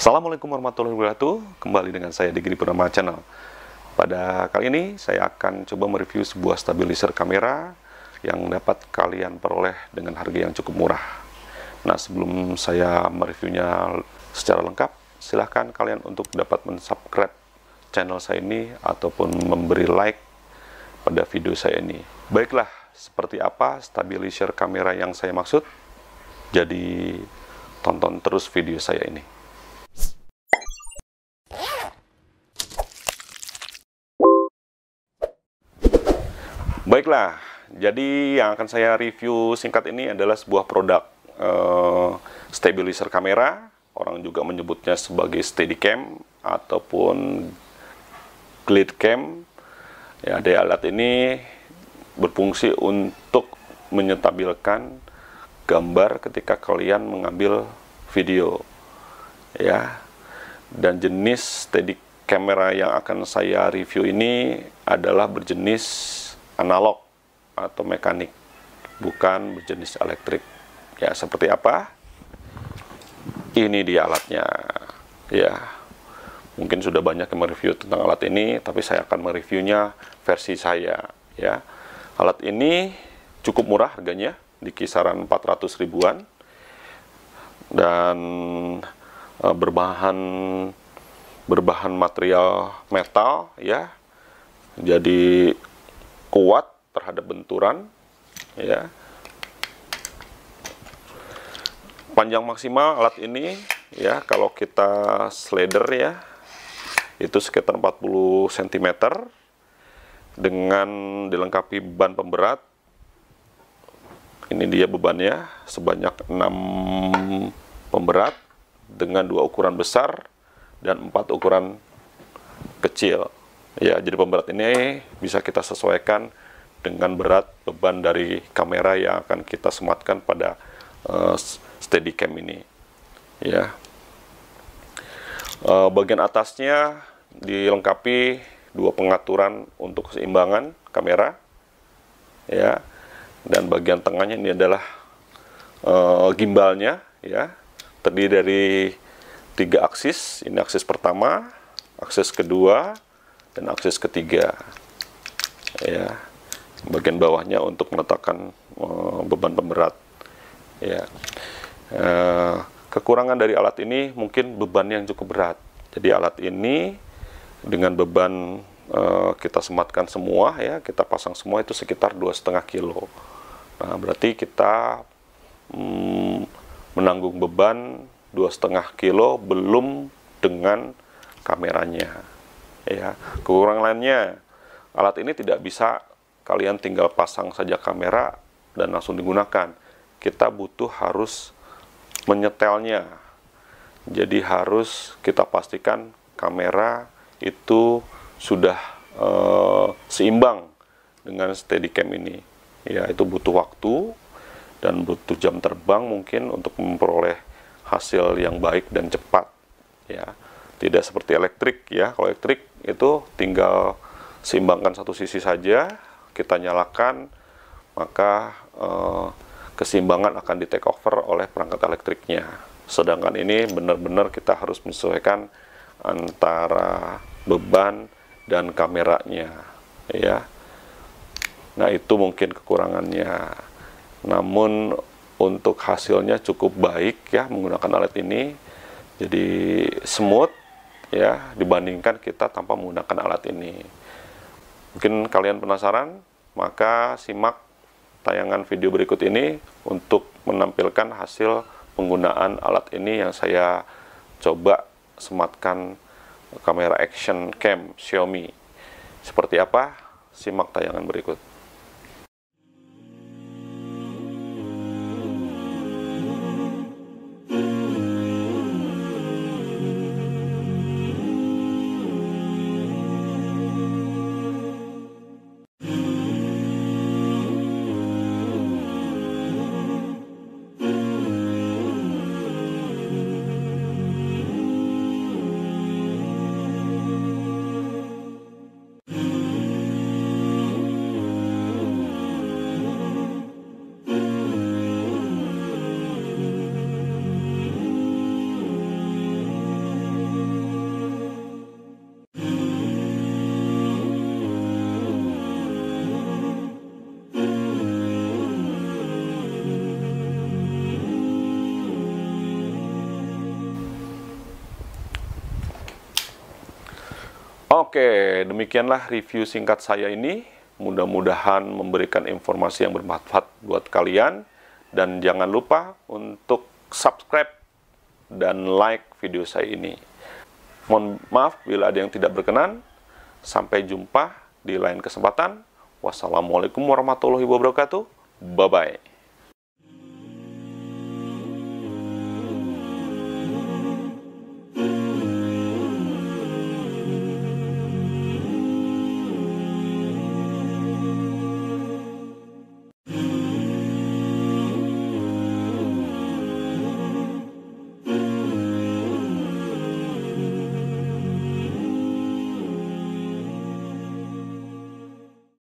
Assalamualaikum warahmatullahi wabarakatuh. Kembali dengan saya Giri Purnama Channel. Pada kali ini saya akan coba mereview sebuah stabilizer kamera yang dapat kalian peroleh dengan harga yang cukup murah. Nah, sebelum saya mereviewnya secara lengkap, silahkan kalian untuk dapat mensubscribe channel saya ini ataupun memberi like pada video saya ini. Baiklah, seperti apa stabilizer kamera yang saya maksud? Jadi, tonton terus video saya ini. Baiklah, jadi yang akan saya review singkat ini adalah sebuah produk uh, stabilizer kamera, orang juga menyebutnya sebagai steady cam ataupun glide cam. Ya, dari alat ini berfungsi untuk menyetabilkan gambar ketika kalian mengambil video. Ya. Dan jenis steady kamera yang akan saya review ini adalah berjenis analog atau mekanik, bukan berjenis elektrik. Ya, seperti apa? Ini di alatnya. Ya, mungkin sudah banyak yang mereview tentang alat ini, tapi saya akan mereviewnya versi saya. Ya, alat ini cukup murah harganya, di kisaran 400 ribuan, dan e, berbahan berbahan material metal ya jadi kuat terhadap benturan ya panjang maksimal alat ini ya kalau kita slider ya itu sekitar 40 cm dengan dilengkapi ban pemberat ini dia bebannya sebanyak 6 pemberat dengan dua ukuran besar dan empat ukuran kecil Ya, jadi pemberat ini bisa kita sesuaikan dengan berat beban dari kamera yang akan kita sematkan pada uh, eh, cam ini. Ya. Uh, bagian atasnya dilengkapi dua pengaturan untuk keseimbangan kamera. Ya. Dan bagian tengahnya ini adalah uh, gimbalnya ya. Terdiri dari tiga aksis. Ini aksis pertama, aksis kedua, dan akses ketiga ya bagian bawahnya untuk meletakkan uh, beban pemberat ya uh, kekurangan dari alat ini mungkin beban yang cukup berat jadi alat ini dengan beban uh, kita sematkan semua ya kita pasang semua itu sekitar dua setengah kilo nah berarti kita mm, menanggung beban dua setengah kilo belum dengan kameranya ya kekurangan lainnya alat ini tidak bisa kalian tinggal pasang saja kamera dan langsung digunakan kita butuh harus menyetelnya jadi harus kita pastikan kamera itu sudah e, seimbang dengan steadicam ini ya itu butuh waktu dan butuh jam terbang mungkin untuk memperoleh hasil yang baik dan cepat ya tidak seperti elektrik ya kalau elektrik itu tinggal seimbangkan satu sisi saja kita nyalakan maka eh, keseimbangan akan di take over oleh perangkat elektriknya sedangkan ini benar-benar kita harus menyesuaikan antara beban dan kameranya ya nah itu mungkin kekurangannya namun untuk hasilnya cukup baik ya menggunakan alat ini jadi smooth ya dibandingkan kita tanpa menggunakan alat ini. Mungkin kalian penasaran, maka simak tayangan video berikut ini untuk menampilkan hasil penggunaan alat ini yang saya coba sematkan kamera action cam Xiaomi. Seperti apa? Simak tayangan berikut. Oke, demikianlah review singkat saya ini. Mudah-mudahan memberikan informasi yang bermanfaat buat kalian. Dan jangan lupa untuk subscribe dan like video saya ini. Mohon maaf bila ada yang tidak berkenan. Sampai jumpa di lain kesempatan. Wassalamualaikum warahmatullahi wabarakatuh. Bye-bye.